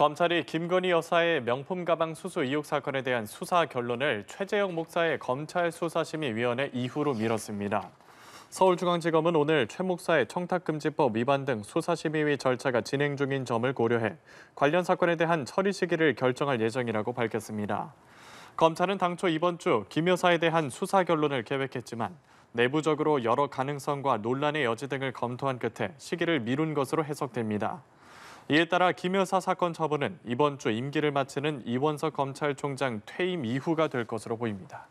검찰이 김건희 여사의 명품 가방 수수 의혹 사건에 대한 수사 결론을 최재형 목사의 검찰 수사심의위원회 이후로 미뤘습니다. 서울중앙지검은 오늘 최 목사의 청탁금지법 위반 등 수사심의위 절차가 진행 중인 점을 고려해 관련 사건에 대한 처리 시기를 결정할 예정이라고 밝혔습니다. 검찰은 당초 이번 주 김 여사에 대한 수사 결론을 계획했지만 내부적으로 여러 가능성과 논란의 여지 등을 검토한 끝에 시기를 미룬 것으로 해석됩니다. 이에 따라 김 여사 사건 처분은 이번 주 임기를 마치는 이원석 검찰총장 퇴임 이후가 될 것으로 보입니다.